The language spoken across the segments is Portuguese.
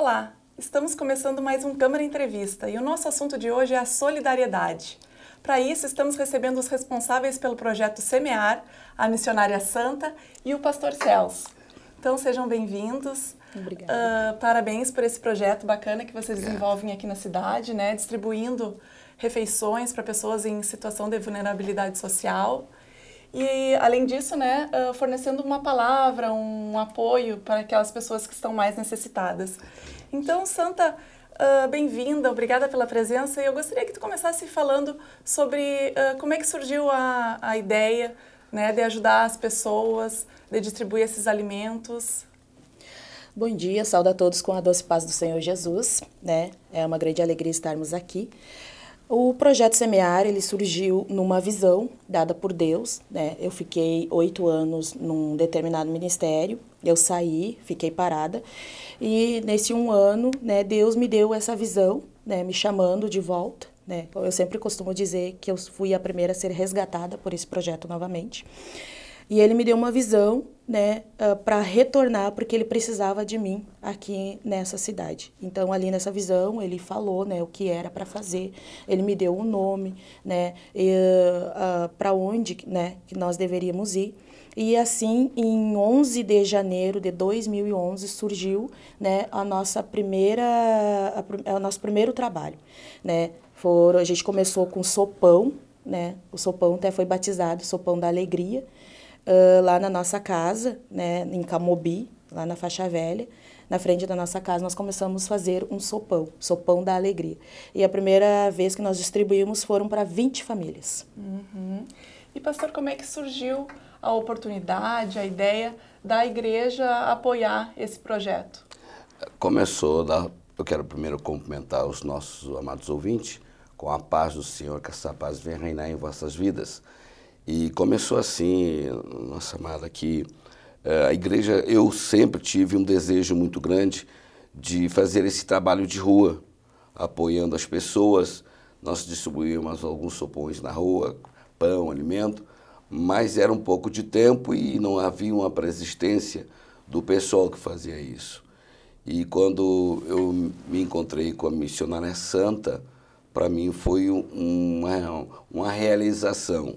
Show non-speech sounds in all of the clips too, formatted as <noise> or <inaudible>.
Olá, estamos começando mais um Câmara Entrevista e o nosso assunto de hoje é a solidariedade. Para isso, estamos recebendo os responsáveis pelo projeto Semear, a missionária Santa e o pastor Celso. Então, sejam bem-vindos. Obrigada. Uh, parabéns por esse projeto bacana que vocês desenvolvem aqui na cidade, né? Distribuindo refeições para pessoas em situação de vulnerabilidade social. E, além disso, né, ah, fornecendo uma palavra, um apoio para aquelas pessoas que estão mais necessitadas. Então, Santa, Uh, bem-vinda, obrigada pela presença. E eu gostaria que tu começasse falando sobre uh, como é que surgiu a, a ideia né, de ajudar as pessoas, de distribuir esses alimentos. Bom dia, saúde a todos com a doce paz do Senhor Jesus. Né? É uma grande alegria estarmos aqui. O projeto Semear ele surgiu numa visão dada por Deus. Né? Eu fiquei oito anos num determinado ministério, eu saí, fiquei parada e nesse um ano, né, Deus me deu essa visão, né, me chamando de volta. Né? Então, eu sempre costumo dizer que eu fui a primeira a ser resgatada por esse projeto novamente. E ele me deu uma visão, né, uh, ah, para retornar porque ele precisava de mim aqui nessa cidade. Então ali nessa visão ele falou, né, o que era para fazer. Ele me deu um nome, né, uh, ah, ah, para onde, né, que nós deveríamos ir. E assim, em 11 de janeiro de 2011 surgiu, né, a nossa primeira, a, a, o nosso primeiro trabalho, né. a gente começou com sopão, né? O sopão até foi batizado Sopão da Alegria, lá na nossa casa, né, em Camobi, lá na Faixa Velha, na frente da nossa casa, nós começamos a fazer um sopão, sopão da alegria. E a primeira vez que nós distribuímos foram para 20 famílias. Uhum. E, pastor, como é que surgiu a oportunidade, a ideia da igreja apoiar esse projeto? Começou, da, eu quero primeiro cumprimentar os nossos amados ouvintes, com a paz do Senhor, que essa paz venha reinar em vossas vidas. E começou assim, nossa amada, que eh, a igreja, eu sempre tive um desejo muito grande de fazer esse trabalho de rua, apoiando as pessoas. Nós distribuímos alguns sopões na rua, pão, alimento, mas era um pouco de tempo e não havia uma persistência do pessoal que fazia isso. E quando eu me encontrei com a missionária santa, para mim foi uma, uma realização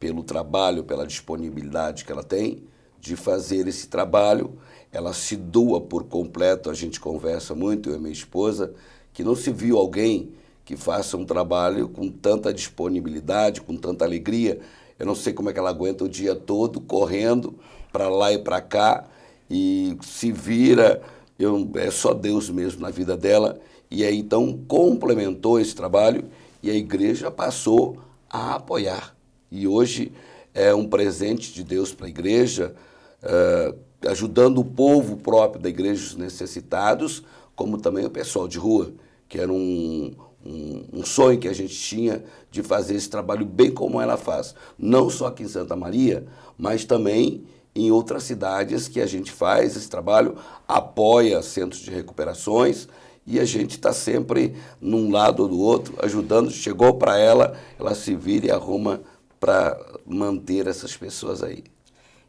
pelo trabalho, pela disponibilidade que ela tem de fazer esse trabalho. Ela se doa por completo, a gente conversa muito, eu e minha esposa, que não se viu alguém que faça um trabalho com tanta disponibilidade, com tanta alegria. Eu não sei como é que ela aguenta o dia todo correndo para lá e para cá e se vira. Eu, é só Deus mesmo na vida dela. E aí então complementou esse trabalho e a igreja passou a apoiar e hoje é um presente de Deus para a igreja, uh, ajudando o povo próprio da igreja, os necessitados, como também o pessoal de rua, que era um, um, um, sonho que a gente tinha de fazer esse trabalho bem como ela faz. Não só aqui em Santa Maria, mas também em outras cidades que a gente faz esse trabalho, apoia centros de recuperações e a gente está sempre num lado ou do outro ajudando. Chegou para ela, ela se vira e arruma para manter essas pessoas aí.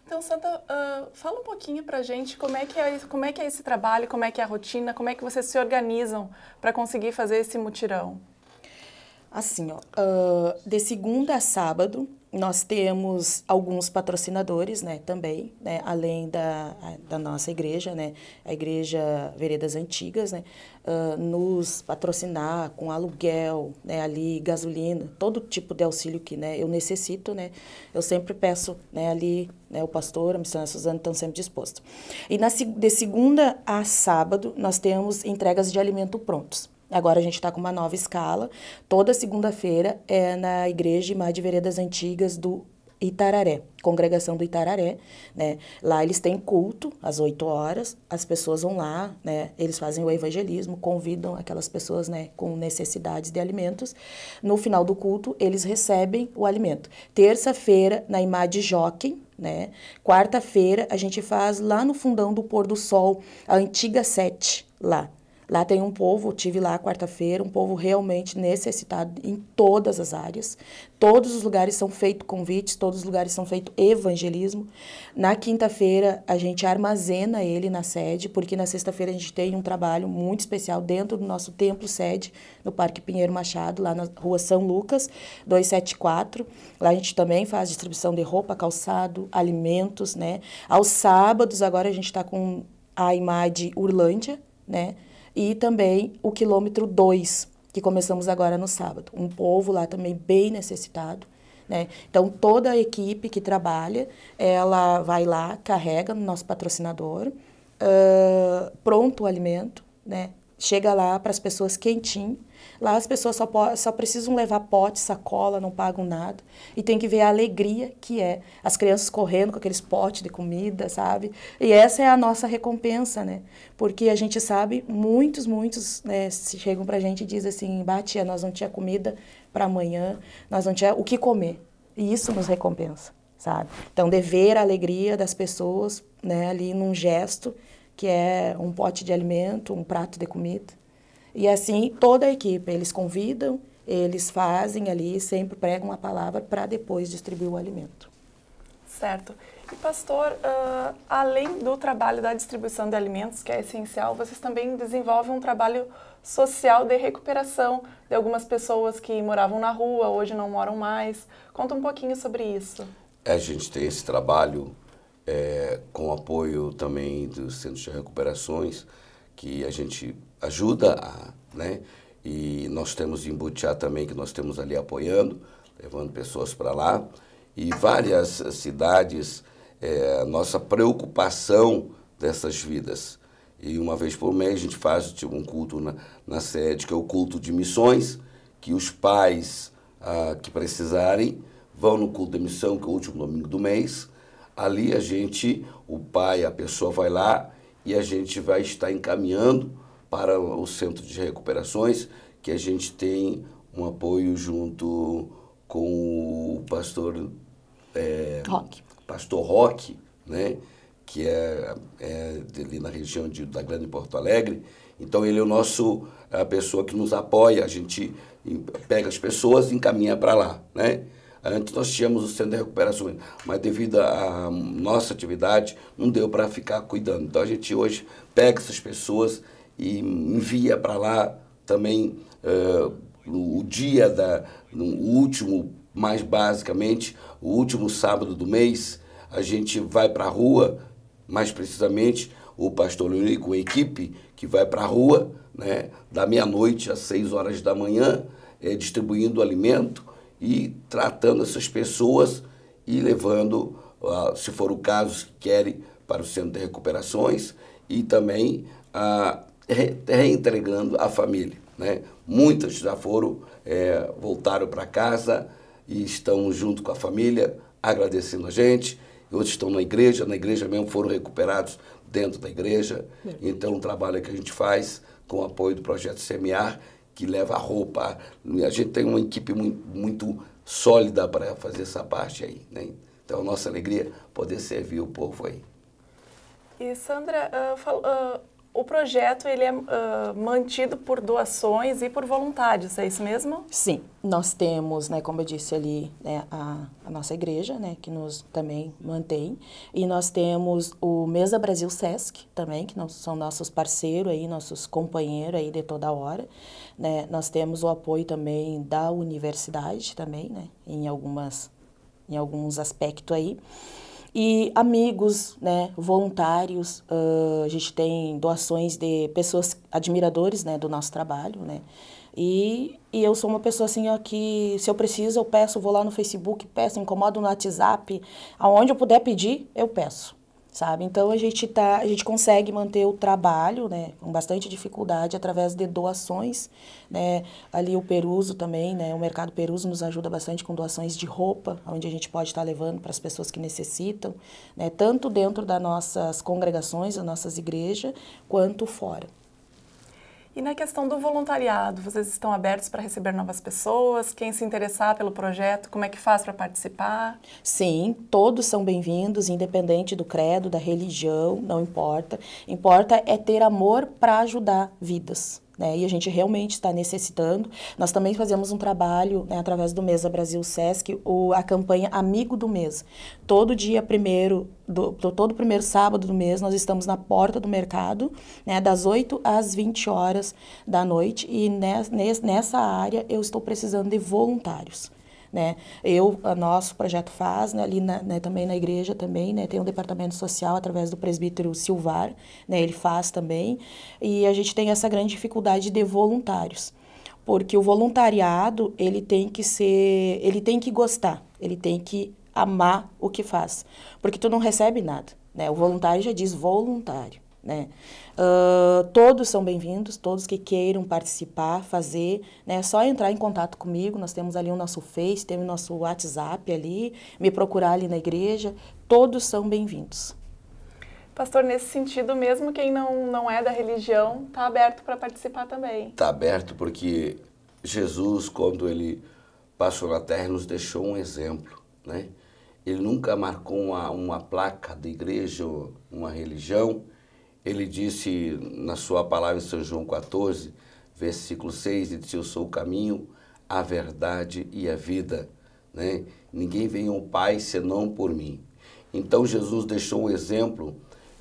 Então, Santa, uh, fala um pouquinho para gente como é, que é, como é que é esse trabalho, como é que é a rotina, como é que vocês se organizam para conseguir fazer esse mutirão? Assim, ó, uh, de segunda a sábado, nós temos alguns patrocinadores né, também, né, além da, da nossa igreja, né, a Igreja Veredas Antigas, né, uh, nos patrocinar com aluguel, né, ali gasolina, todo tipo de auxílio que né, eu necessito. Né, eu sempre peço né, ali, né, o pastor, a missionária Suzana estão sempre dispostos. E na, de segunda a sábado, nós temos entregas de alimento prontos. Agora a gente está com uma nova escala. Toda segunda-feira é na Igreja Imar de Veredas Antigas do Itararé, congregação do Itararé, né? Lá eles têm culto às 8 horas, as pessoas vão lá, né? Eles fazem o evangelismo, convidam aquelas pessoas, né, com necessidades de alimentos. No final do culto, eles recebem o alimento. Terça-feira, na Imade Jockey, né? Quarta-feira, a gente faz lá no fundão do Pôr do Sol, a antiga sete lá. Lá tem um povo, tive lá quarta-feira, um povo realmente necessitado em todas as áreas. Todos os lugares são feitos convites, todos os lugares são feito evangelismo. Na quinta-feira a gente armazena ele na sede, porque na sexta-feira a gente tem um trabalho muito especial dentro do nosso templo sede, no Parque Pinheiro Machado, lá na Rua São Lucas, 274. Lá a gente também faz distribuição de roupa, calçado, alimentos, né? Aos sábados agora a gente está com a IMAD Urlândia, né? e também o quilômetro 2, que começamos agora no sábado. Um povo lá também bem necessitado. Né? Então, toda a equipe que trabalha, ela vai lá, carrega no nosso patrocinador, uh, pronto o alimento, né? chega lá para as pessoas quentinho, Lá as pessoas só, só precisam levar pote, sacola, não pagam nada. E tem que ver a alegria que é. As crianças correndo com aqueles potes de comida, sabe? E essa é a nossa recompensa, né? Porque a gente sabe, muitos, muitos né, chegam pra gente e dizem assim, Batia, nós não tinha comida para amanhã, nós não tinha o que comer. E isso nos recompensa, sabe? Então, dever a alegria das pessoas né, ali num gesto que é um pote de alimento, um prato de comida. E assim, toda a equipe, eles convidam, eles fazem ali, sempre pregam a palavra para depois distribuir o alimento. Certo. E pastor, uh, além do trabalho da distribuição de alimentos, que é essencial, vocês também desenvolvem um trabalho social de recuperação de algumas pessoas que moravam na rua, hoje não moram mais. Conta um pouquinho sobre isso. É, a gente tem esse trabalho é, com apoio também dos centros de recuperações, que a gente ajuda a, né? E nós temos em Butiá também, que nós temos ali apoiando, levando pessoas para lá. E várias cidades, é, nossa preocupação dessas vidas. E uma vez por mês a gente faz tipo, um culto na, na sede, que é o culto de missões, que os pais ah, que precisarem vão no culto de missão, que é o último domingo do mês. Ali a gente, o pai, a pessoa vai lá e a gente vai estar encaminhando para o Centro de Recuperações, que a gente tem um apoio junto com o pastor é, Rock. Pastor Roque, né? que é, é ali na região de, da Grande Porto Alegre. Então ele é o nosso é a pessoa que nos apoia. A gente pega as pessoas e encaminha para lá, né? Antes nós tínhamos o centro de recuperação, mas devido à nossa atividade não deu para ficar cuidando. Então a gente hoje pega essas pessoas e envia para lá também uh, o dia da no último mais basicamente o último sábado do mês a gente vai para a rua mais precisamente o pastor Leoni com a equipe que vai para a rua né da meia noite às seis horas da manhã é, distribuindo alimento e tratando essas pessoas e levando uh, se for o caso que querem para o centro de recuperações e também a ah, reentregando a família. Né? Muitas já foram, é, voltaram para casa e estão junto com a família, agradecendo a gente. Outros estão na igreja, na igreja mesmo foram recuperados dentro da igreja. É. Então, o um trabalho que a gente faz com o apoio do projeto Semear, que leva a roupa. A gente tem uma equipe muito, muito sólida para fazer essa parte aí. Né? Então, a nossa alegria poder servir o povo aí. E Sandra, uh, uh, o projeto ele é uh, mantido por doações e por voluntários, é isso mesmo? Sim, nós temos, né, como eu disse ali, né, a, a, nossa igreja, né, que nos também mantém, e nós temos o Mesa Brasil Sesc também, que nós, são nossos parceiros aí, nossos companheiros aí de toda hora, né, nós temos o apoio também da universidade também, né, em algumas, em alguns aspectos aí, e amigos, né, voluntários, uh, a gente tem doações de pessoas admiradores, né, do nosso trabalho, né. E, e eu sou uma pessoa assim, ó, que se eu preciso, eu peço, vou lá no Facebook, peço, incomodo no WhatsApp, aonde eu puder pedir, eu peço sabe? Então a gente tá, a gente consegue manter o trabalho, né, com bastante dificuldade através de doações, né? Ali o Peruso também, né, o mercado Peruso nos ajuda bastante com doações de roupa, onde a gente pode estar tá levando para as pessoas que necessitam, né, tanto dentro das nossas congregações, das nossas igrejas, quanto fora. E na questão do voluntariado, vocês estão abertos para receber novas pessoas? Quem se interessar pelo projeto, como é que faz para participar? Sim, todos são bem-vindos, independente do credo, da religião, não importa. Importa é ter amor para ajudar vidas né? E a gente realmente está necessitando. Nós também fazemos um trabalho né, através do Mesa Brasil Sesc, o, a campanha Amigo do Mês. Todo dia primeiro do, todo primeiro sábado do mês, nós estamos na porta do mercado, né, das 8 às 20 horas da noite, e nessa área eu estou precisando de voluntários né? Eu, nosso projeto faz, né, ali na, né, também na igreja também, né, tem um departamento social através do presbítero Silvar, né, ele faz também, e a gente tem essa grande dificuldade de voluntários, porque o voluntariado, ele tem que ser, ele tem que gostar, ele tem que amar o que faz, porque tu não recebe nada, né? O voluntário já diz voluntário. Né? Uh, todos são bem-vindos, todos que queiram participar, fazer, né? é só entrar em contato comigo, nós temos ali o nosso Face, temos o nosso WhatsApp ali, me procurar ali na igreja, todos são bem-vindos. Pastor, nesse sentido, mesmo quem não, não é da religião, está aberto para participar também. Está aberto porque Jesus, quando ele passou na terra, nos deixou um exemplo, né? Ele nunca marcou uma, uma placa de igreja, uma religião, ele disse na sua palavra em São João 14, versículo 6, ele disse, eu sou o caminho, a verdade e a vida. Né? Ninguém vem ao Pai senão por mim. Então Jesus deixou um exemplo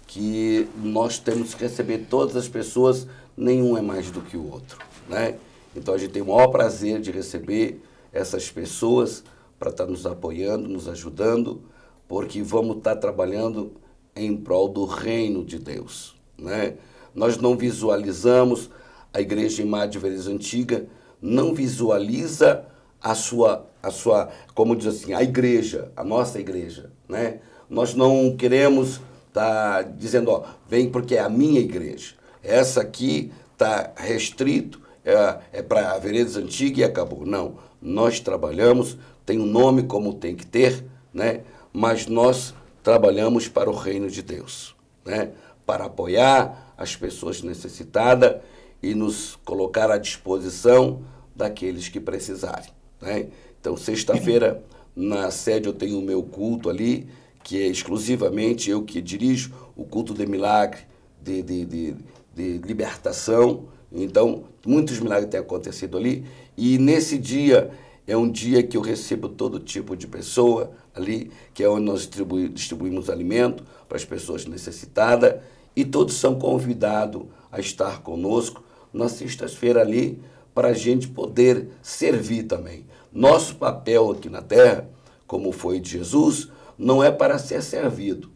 que nós temos que receber todas as pessoas, nenhum é mais do que o outro. Né? Então a gente tem o maior prazer de receber essas pessoas para estar tá nos apoiando, nos ajudando, porque vamos estar tá trabalhando em prol do reino de Deus. Né? Nós não visualizamos, a igreja em Madverez Antiga não visualiza a sua, a sua, como diz assim, a igreja, a nossa igreja. Né? Nós não queremos estar tá dizendo, ó, vem porque é a minha igreja. Essa aqui está restrito, é, é para a Veredas antiga e acabou. Não, nós trabalhamos, tem um nome como tem que ter, né? mas nós trabalhamos para o reino de Deus, né? para apoiar as pessoas necessitadas e nos colocar à disposição daqueles que precisarem. Né? Então, sexta-feira, na sede, eu tenho o meu culto ali, que é exclusivamente eu que dirijo o culto de milagre, de, de, de, de libertação. Então, muitos milagres têm acontecido ali. E nesse dia é um dia que eu recebo todo tipo de pessoa ali, que é onde nós distribuímos alimento para as pessoas necessitadas, e todos são convidados a estar conosco na sexta-feira ali, para a gente poder servir também. Nosso papel aqui na terra, como foi de Jesus, não é para ser servido.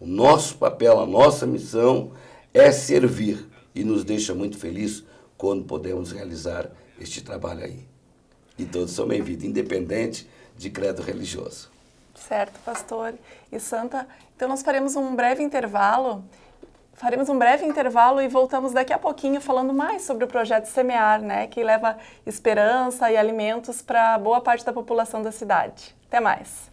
O nosso papel, a nossa missão é servir, e nos deixa muito felizes quando podemos realizar este trabalho aí. E todos são bem-vindos, independente de credo religioso. Certo, pastor. E Santa, então nós faremos um breve intervalo. Faremos um breve intervalo e voltamos daqui a pouquinho falando mais sobre o projeto Semear, né, que leva esperança e alimentos para boa parte da população da cidade. Até mais.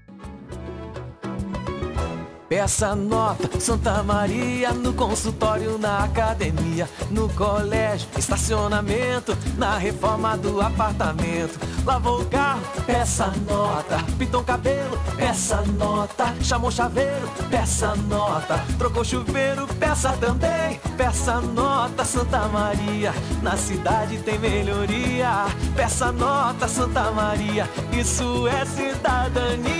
peça nota. Santa Maria, no consultório, na academia, no colégio, estacionamento, na reforma do apartamento. Lavou o carro, peça nota. Pintou o cabelo, peça nota. Chamou chaveiro, peça nota. Trocou chuveiro, peça também, peça nota. Santa Maria, na cidade tem melhoria. Peça nota, Santa Maria, isso é cidadania.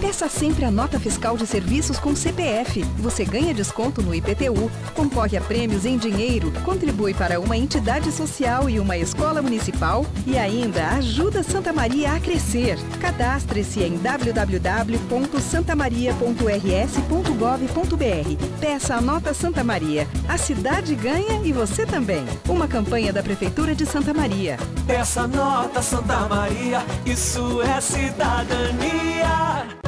Peça sempre a nota fiscal de serviços com CPF. Você ganha desconto no IPTU, concorre a prêmios em dinheiro, contribui para uma entidade social e uma escola municipal e ainda ajuda Santa Maria a crescer. Cadastre-se em www.santamaria.rs.gov.br. Peça a nota Santa Maria. A cidade ganha e você também. Uma campanha da Prefeitura de Santa Maria. Peça a nota Santa Maria. Isso é cidadania.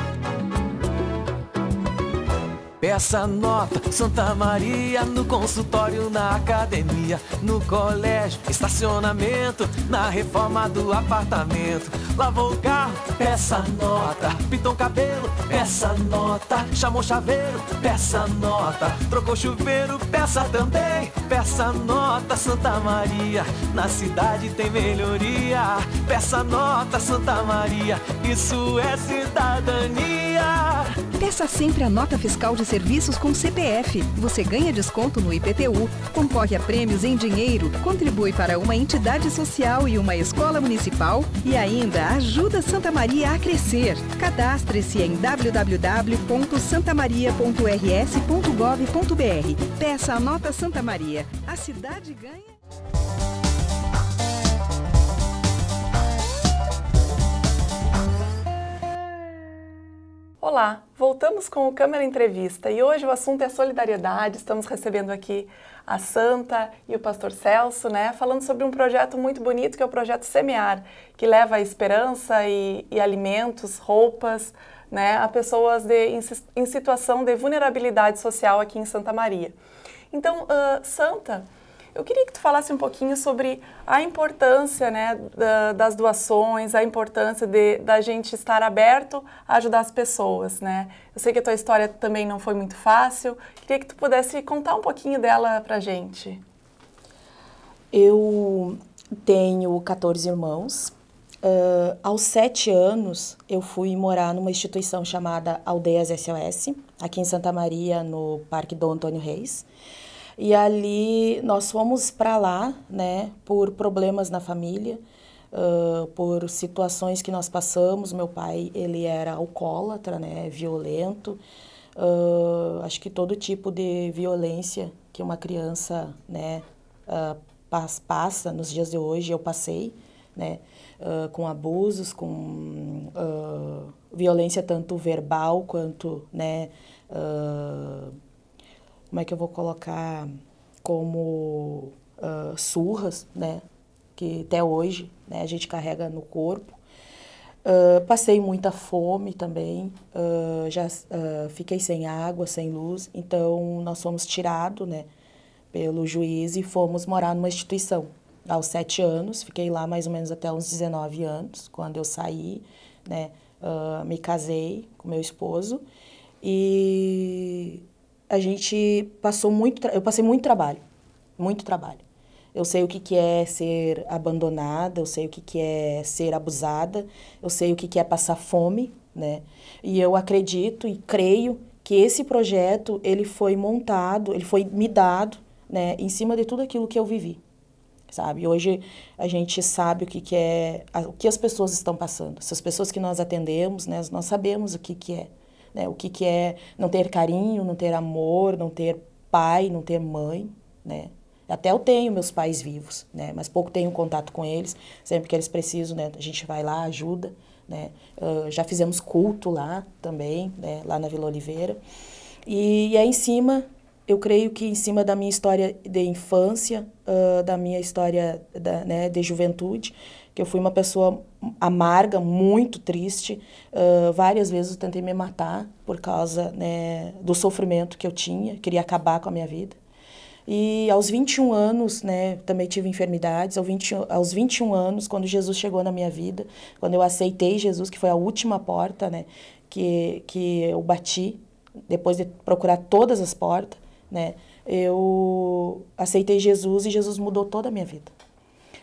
Peça nota, Santa Maria, no consultório, na academia, no colégio, estacionamento, na reforma do apartamento. Lavou o carro, peça nota. Pintou o cabelo, peça nota. Chamou chaveiro, peça nota. Trocou chuveiro, peça também, peça nota, Santa Maria. Na cidade tem melhoria. Peça nota, Santa Maria, isso é cidadania. Peça sempre a nota fiscal de serviços com CPF. Você ganha desconto no IPTU, concorre a prêmios em dinheiro, contribui para uma entidade social e uma escola municipal e ainda ajuda Santa Maria a crescer. Cadastre-se em www.santamaria.rs.gov.br. Peça a nota Santa Maria. A cidade ganha. Olá, voltamos com o câmera Entrevista e hoje o assunto é solidariedade. Estamos recebendo aqui a Santa e o pastor Celso, né, falando sobre um projeto muito bonito que é o projeto Semear, que leva esperança e, e alimentos, roupas, né, a pessoas de, em, em, situação de vulnerabilidade social aqui em Santa Maria. Então, uh, Santa, eu queria que tu falasse um pouquinho sobre a importância né, da, das doações, a importância de, da gente estar aberto a ajudar as pessoas, né? Eu sei que a tua história também não foi muito fácil. Queria que tu pudesse contar um pouquinho dela pra gente. Eu tenho 14 irmãos. Uh, aos sete anos, eu fui morar numa instituição chamada Aldeias SOS, aqui em Santa Maria, no Parque Dom Antônio Reis. E ali nós fomos para lá, né, por problemas na família, uh, por situações que nós passamos. Meu pai, ele era alcoólatra, né, violento, uh, acho que todo tipo de violência que uma criança, né, uh, passa nos dias de hoje, eu passei, né, com abusos, com violência tanto verbal quanto, né, como é que eu vou colocar como uh, surras, né? Que até hoje né, a gente carrega no corpo. Uh, passei muita fome também, uh, já fiquei sem água, sem luz, então nós fomos tirados, né? Pelo juiz e fomos morar numa instituição. Aos sete anos, fiquei lá mais ou menos até uns 19 anos, quando eu saí, né? me casei com meu esposo e a gente passou muito, eu passei muito trabalho, muito trabalho. Eu sei o que, que é ser abandonada, eu sei o que, que é ser abusada, eu sei o que, que é passar fome, né? E eu acredito e creio que esse projeto ele foi montado, ele foi me dado, né, em cima de tudo aquilo que eu vivi, sabe? Hoje a gente sabe o que, que é, o que as pessoas estão passando. Essas pessoas que nós atendemos, né, nós sabemos o que, que é né? O que, que é não ter carinho, não ter amor, não ter pai, não ter mãe, né? Até eu tenho meus pais vivos, né? Mas pouco tenho contato com eles. Sempre que eles precisam, né? A gente vai lá, ajuda, né? Uh, já fizemos culto lá também, né? Lá na Vila Oliveira. E, e aí em cima eu creio que em cima da minha história de infância, uh, da minha história da, né, de juventude, que eu fui uma pessoa amarga, muito triste. Uh, várias vezes eu tentei me matar por causa né, do sofrimento que eu tinha, queria acabar com a minha vida. E aos 21 anos, né, também tive enfermidades. Aos 21, aos 21 anos, quando Jesus chegou na minha vida, quando eu aceitei Jesus, que foi a última porta né, que, que eu bati, depois de procurar todas as portas, né? Eu aceitei Jesus e Jesus mudou toda a minha vida.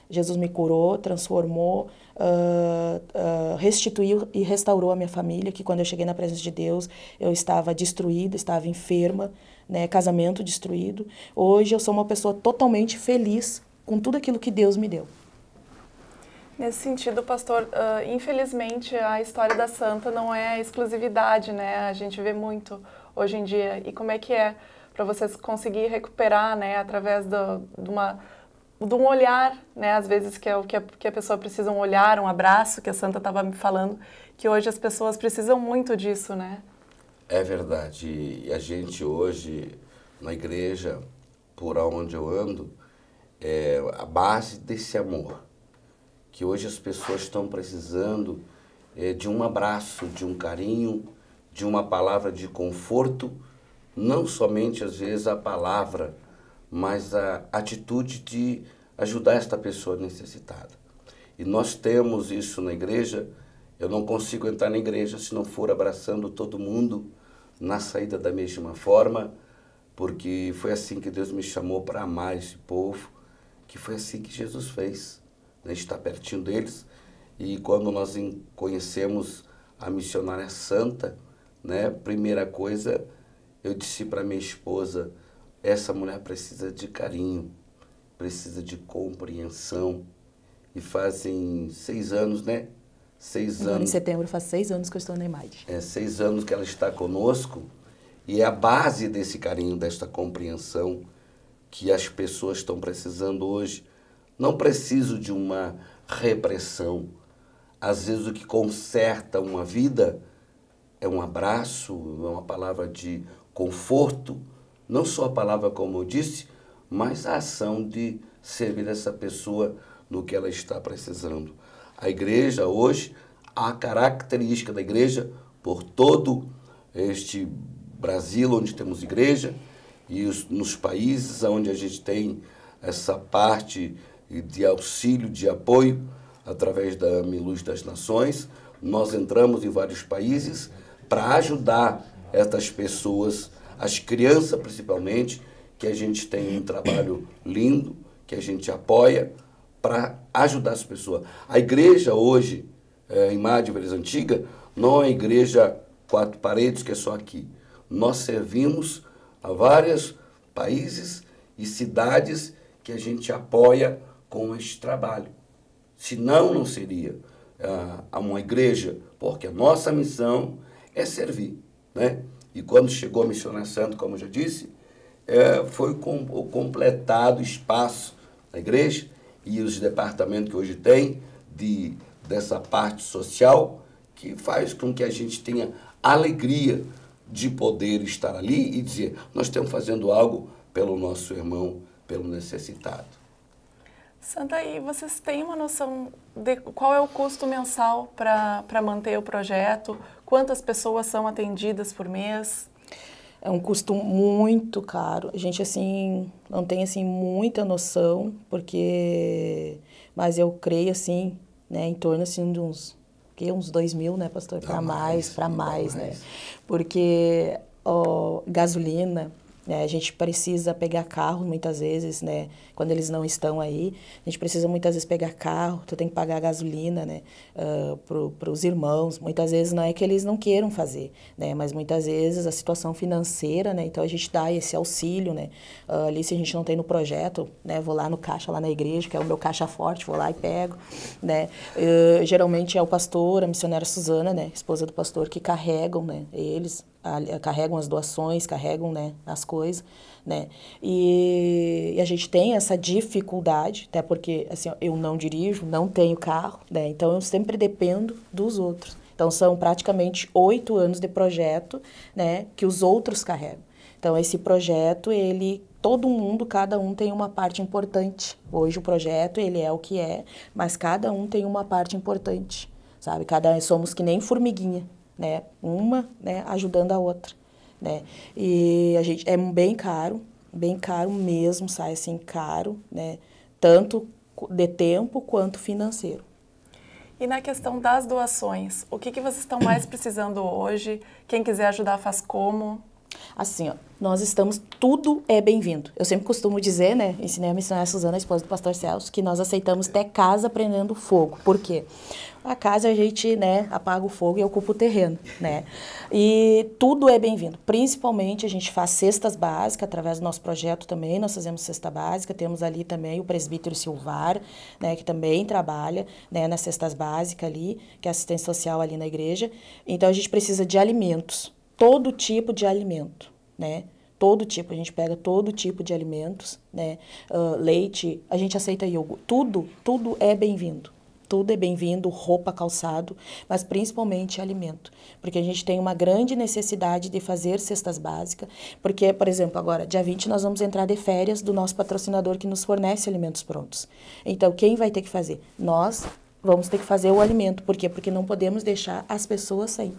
Jesus me curou, transformou, uh, uh, restituiu e restaurou a minha família, que quando eu cheguei na presença de Deus, eu estava destruída, estava enferma, né, casamento destruído. Hoje eu sou uma pessoa totalmente feliz com tudo aquilo que Deus me deu. Nesse sentido, pastor, uh, infelizmente a história da santa não é exclusividade, né? A gente vê muito hoje em dia. E como é que é para você conseguir recuperar, né, através do, de uma de um olhar, né? Às vezes que é o que a, que a pessoa precisa um olhar, um abraço, que a Santa estava me falando, que hoje as pessoas precisam muito disso, né? É verdade. E a gente hoje na igreja, por onde eu ando, é a base desse amor que hoje as pessoas estão precisando é, de um abraço, de um carinho, de uma palavra de conforto não somente às vezes a palavra, mas a atitude de ajudar esta pessoa necessitada. E nós temos isso na igreja. Eu não consigo entrar na igreja se não for abraçando todo mundo na saída da mesma forma, porque foi assim que Deus me chamou para amar esse povo, que foi assim que Jesus fez. A né? está pertinho deles e quando nós conhecemos a missionária santa, né, primeira coisa eu disse para minha esposa: essa mulher precisa de carinho, precisa de compreensão. E fazem seis anos, né? Seis anos. Em setembro faz seis anos que eu estou na IMAD. É, seis anos que ela está conosco. E é a base desse carinho, desta compreensão que as pessoas estão precisando hoje. Não preciso de uma repressão. Às vezes o que conserta uma vida é um abraço, é uma palavra de conforto, não só a palavra como eu disse, mas a ação de servir essa pessoa no que ela está precisando. A igreja hoje, a característica da igreja por todo este Brasil onde temos igreja e os, nos países onde a gente tem essa parte de auxílio, de apoio através da Miluz das Nações, nós entramos em vários países para ajudar essas pessoas, as crianças principalmente, que a gente tem um trabalho lindo, que a gente apoia para ajudar as pessoas. A igreja hoje, é, em Mádivas Antiga, não é uma igreja quatro paredes, que é só aqui. Nós servimos a vários países e cidades que a gente apoia com este trabalho. Senão, não seria uh, uma igreja, porque a nossa missão é servir. Né? E quando chegou a Missionário Santo, como eu já disse, é, foi com, completado espaço na igreja e os departamentos que hoje tem de, dessa parte social, que faz com que a gente tenha alegria de poder estar ali e dizer, nós estamos fazendo algo pelo nosso irmão, pelo necessitado. Santa, e vocês têm uma noção de qual é o custo mensal para manter o projeto? Quantas pessoas são atendidas por mês? É um custo muito caro. A gente, assim, não tem, assim, muita noção, porque... Mas eu creio, assim, né, em torno, assim, de uns... Que, uns dois mil, né, pastor? Para mais, mais para mais, mais, né? Porque ó, gasolina, né? A gente precisa pegar carro muitas vezes, né? Quando eles não estão aí, a gente precisa muitas vezes pegar carro. Tu tem que pagar gasolina, né? Uh, ah, para os irmãos. Muitas vezes não é que eles não queiram fazer, né? Mas muitas vezes a situação financeira, né? Então a gente dá esse auxílio, né? Uh, ali se a gente não tem no projeto, né? Vou lá no caixa lá na igreja, que é o meu caixa forte, vou lá e pego, né? Uh, geralmente é o pastor, a missionária Suzana, né? Esposa do pastor que carregam, né? Eles carregam as doações, carregam né, as coisas, né? E, e, a gente tem essa dificuldade, até porque assim, eu não dirijo, não tenho carro, né? Então eu sempre dependo dos outros. Então são praticamente oito anos de projeto, né? Que os outros carregam. Então esse projeto ele todo mundo, cada um tem uma parte importante. Hoje o projeto ele é o que é, mas cada um tem uma parte importante, sabe? Cada somos que nem formiguinha né? Uma, né, ajudando a outra, né? E a gente é bem caro, bem caro mesmo, sai assim caro, né? Tanto de tempo quanto financeiro. E na questão das doações, o que, que vocês estão mais precisando hoje? Quem quiser ajudar faz como? Assim, ó, nós estamos, tudo é bem-vindo. Eu sempre costumo dizer, né, ensinei a missionária Suzana, a esposa do pastor Celso, que nós aceitamos até casa prendendo fogo. Por quê? A casa a gente, né, apaga o fogo e ocupa o terreno, né? E tudo é bem-vindo. Principalmente a gente faz cestas básicas através do nosso projeto também, nós fazemos cesta básica, temos ali também o presbítero Silvar, né, que também trabalha, né, nas cestas básicas ali, que é assistência social ali na igreja. Então a gente precisa de alimentos, todo tipo de alimento, né? Todo tipo, a gente pega todo tipo de alimentos, né? Uh, leite, a gente aceita iogurte, tudo, tudo é bem-vindo. Tudo é bem-vindo, roupa, calçado, mas principalmente alimento, porque a gente tem uma grande necessidade de fazer cestas básicas, porque, por exemplo, agora, dia 20, nós vamos entrar de férias do nosso patrocinador que nos fornece alimentos prontos. Então, quem vai ter que fazer? Nós vamos ter que fazer o alimento, por quê? Porque não podemos deixar as pessoas sem.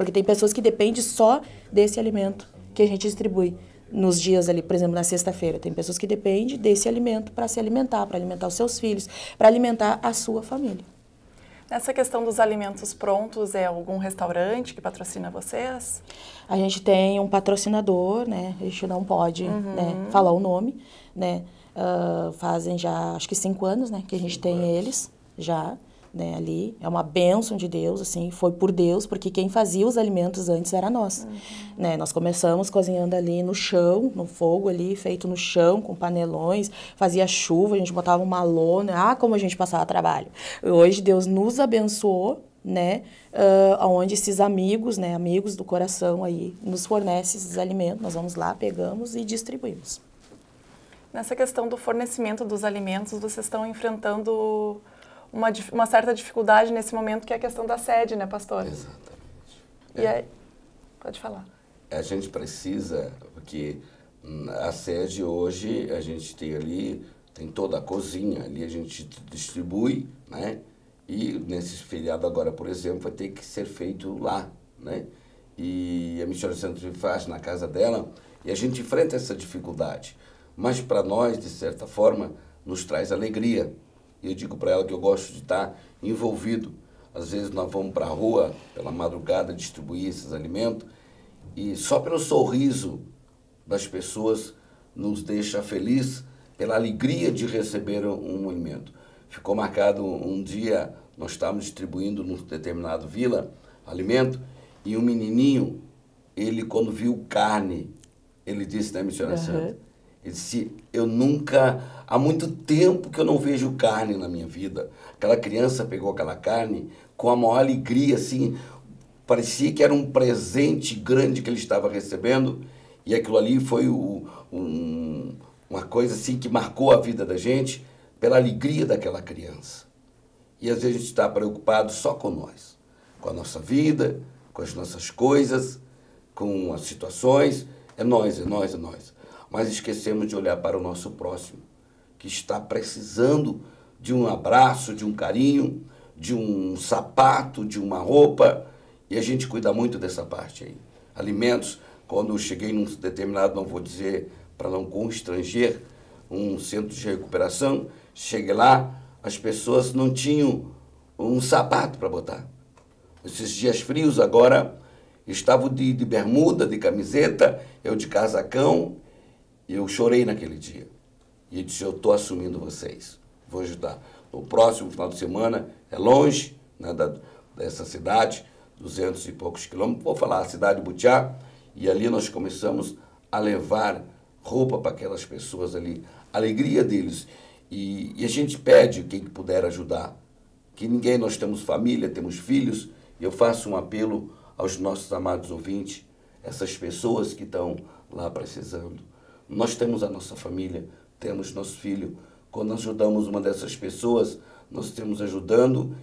Porque tem pessoas que dependem só desse alimento que a gente distribui nos dias ali, por exemplo, na sexta-feira. Tem pessoas que dependem desse alimento para se alimentar, para alimentar os seus filhos, para alimentar a sua família. Nessa questão dos alimentos prontos, é algum restaurante que patrocina vocês? A gente tem um patrocinador, né? A gente não pode uhum. né, falar o nome, né? Uh, fazem já, acho que cinco anos, né? Que a gente cinco tem anos. eles já né, ali. É uma bênção de Deus, assim, foi por Deus, porque quem fazia os alimentos antes era nós. Uhum. Né, nós começamos cozinhando ali no chão, no fogo ali, feito no chão, com panelões, fazia chuva, a gente botava uma lona, ah, como a gente passava trabalho. Hoje Deus nos abençoou, né, uh, ah, onde esses amigos, né, amigos do coração aí, nos fornecem esses alimentos, nós vamos lá, pegamos e distribuímos. Nessa questão do fornecimento dos alimentos, vocês estão enfrentando uma, uma certa dificuldade nesse momento, que é a questão da sede, né, pastor? Exatamente. E é. aí, pode falar. É, a gente precisa, porque a sede hoje, a gente tem ali, tem toda a cozinha, ali a gente distribui, né? E nesse feriado agora, por exemplo, vai ter que ser feito lá, né? E a Michelle Santos faz na casa dela, e a gente enfrenta essa dificuldade. Mas para nós, de certa forma, nos traz alegria, e eu digo para ela que eu gosto de estar tá envolvido. Às vezes nós vamos para a rua pela madrugada distribuir esses alimentos e só pelo sorriso das pessoas nos deixa feliz pela alegria de receber um, alimento. Ficou marcado um, dia, nós estávamos distribuindo num determinado vila alimento e um menininho, ele quando viu carne, ele disse, né, missionária uhum. Ele disse, eu nunca Há muito tempo que eu não vejo carne na minha vida. Aquela criança pegou aquela carne com a maior alegria, assim, parecia que era um presente grande que ele estava recebendo. E aquilo ali foi o, um, uma coisa assim que marcou a vida da gente pela alegria daquela criança. E às vezes a gente está preocupado só com nós, com a nossa vida, com as nossas coisas, com as situações. É nós, é nós, é nós. Mas esquecemos de olhar para o nosso próximo que está precisando de um abraço, de um carinho, de um sapato, de uma roupa. E a gente cuida muito dessa parte aí. Alimentos, quando eu cheguei num determinado, não vou dizer para não constranger, um centro de recuperação, cheguei lá, as pessoas não tinham um sapato para botar. Esses dias frios agora, estavam de, de bermuda, de camiseta, eu de casacão, e eu chorei naquele dia. E disse: Eu estou assumindo vocês, vou ajudar. No próximo final de semana, é longe né, da, dessa cidade, 200 e poucos quilômetros, vou falar, a cidade de Butiá, e ali nós começamos a levar roupa para aquelas pessoas ali, alegria deles. E, e a gente pede quem puder ajudar, que ninguém, nós temos família, temos filhos, e eu faço um apelo aos nossos amados ouvintes, essas pessoas que estão lá precisando. Nós temos a nossa família, temos nosso filho. Quando nós ajudamos uma dessas pessoas, nós estamos ajudando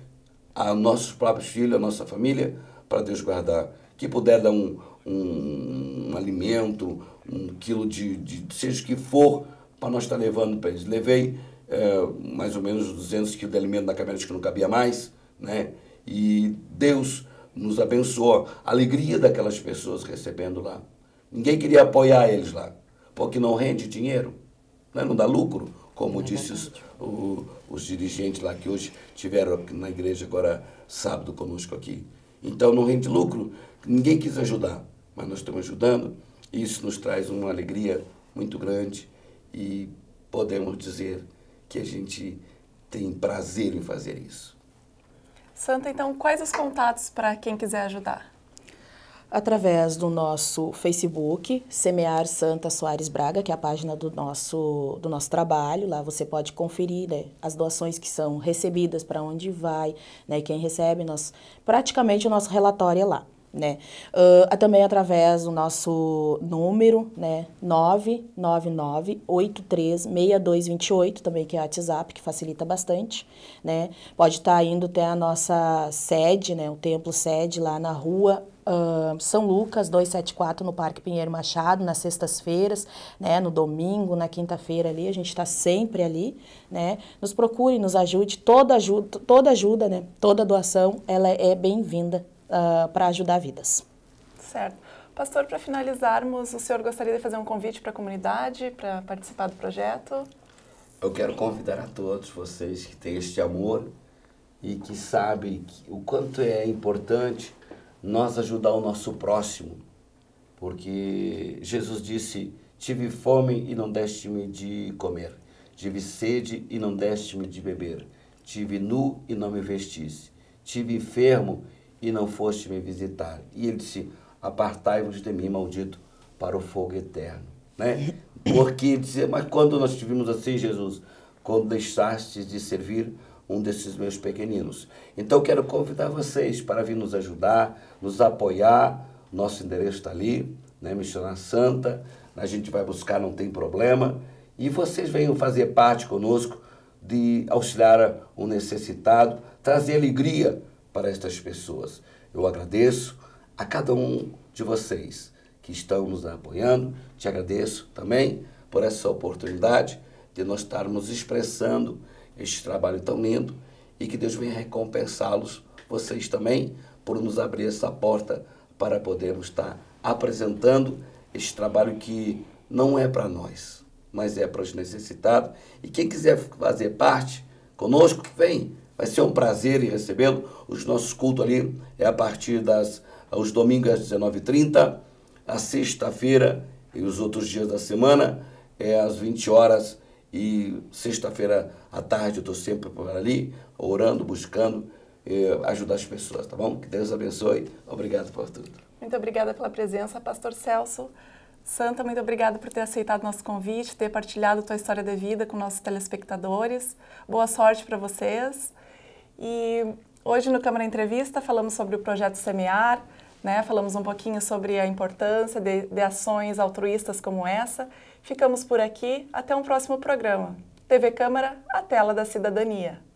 a nossos próprios filhos, a nossa família, para Deus guardar. Que puder dar um, um, um alimento, um quilo de, de, seja o que for, para nós estar tá levando para eles. Levei é, mais ou menos 200 quilos de alimento na caminhonete que não cabia mais, né? E Deus nos abençoou. A alegria daquelas pessoas recebendo lá. Ninguém queria apoiar eles lá, porque não rende dinheiro né? não dá lucro, como é disse os, o, os dirigentes lá que hoje tiveram na igreja agora sábado conosco aqui. Então não rende lucro, ninguém quis ajudar, mas nós estamos ajudando e isso nos traz uma alegria muito grande e podemos dizer que a gente tem prazer em fazer isso. Santa, então, quais os contatos para quem quiser ajudar? através do nosso Facebook, Semear Santa Soares Braga, que é a página do nosso, do nosso trabalho. Lá você pode conferir né, as doações que são recebidas, para onde vai, né, quem recebe. Nós, praticamente o nosso relatório é lá. Né? Uh, também através do nosso número, né, 999 83 também que é o WhatsApp, que facilita bastante, né? Pode estar tá indo até a nossa sede, né, o templo sede lá na rua uh, São Lucas 274 no Parque Pinheiro Machado, nas sextas-feiras, né, no domingo, na quinta-feira ali, a gente está sempre ali, né? Nos procure, nos ajude, toda ajuda, toda ajuda, né? Toda doação, ela é bem-vinda uh, ah, para ajudar vidas. Certo. Pastor, para finalizarmos, o senhor gostaria de fazer um convite para a comunidade, para participar do projeto? Eu quero convidar a todos vocês que têm este amor e que sabem que, o quanto é importante nós ajudar o nosso próximo. Porque Jesus disse: Tive fome e não deste-me de comer, tive sede e não deste-me de beber, tive nu e não me vestiste, tive enfermo e não foste me visitar. E ele disse: Apartai-vos de mim, maldito, para o fogo eterno. Né? <coughs> Porque dizer dizia: Mas quando nós estivemos assim, Jesus, quando deixaste de servir um desses meus pequeninos. Então quero convidar vocês para vir nos ajudar, nos apoiar. Nosso endereço está ali, né? Missionária Santa. A gente vai buscar, não tem problema. E vocês venham fazer parte conosco de auxiliar o necessitado, trazer alegria para estas pessoas. Eu agradeço a cada um de vocês que estão nos apoiando. Te agradeço também por essa oportunidade de nós estarmos expressando este trabalho tão lindo e que Deus venha recompensá-los, vocês também, por nos abrir essa porta para podermos estar apresentando este trabalho que não é para nós, mas é para os necessitados. E quem quiser fazer parte conosco, vem. Vai ser um prazer em recebê-lo. Os nossos cultos ali é a partir das aos domingos às 19h30, a sexta-feira e os outros dias da semana é às 20 horas e sexta-feira à tarde eu estou sempre por ali, orando, buscando eh, ajudar as pessoas, tá bom? Que Deus abençoe. Obrigado por tudo. Muito obrigada pela presença, Pastor Celso. Santa, muito obrigada por ter aceitado nosso convite, ter partilhado tua história de vida com nossos telespectadores. Boa sorte para vocês. E hoje no Câmara Entrevista falamos sobre o projeto Semear, né? Falamos um pouquinho sobre a importância de, de ações altruístas como essa Ficamos por aqui, até um próximo programa. TV Câmara, a tela da cidadania.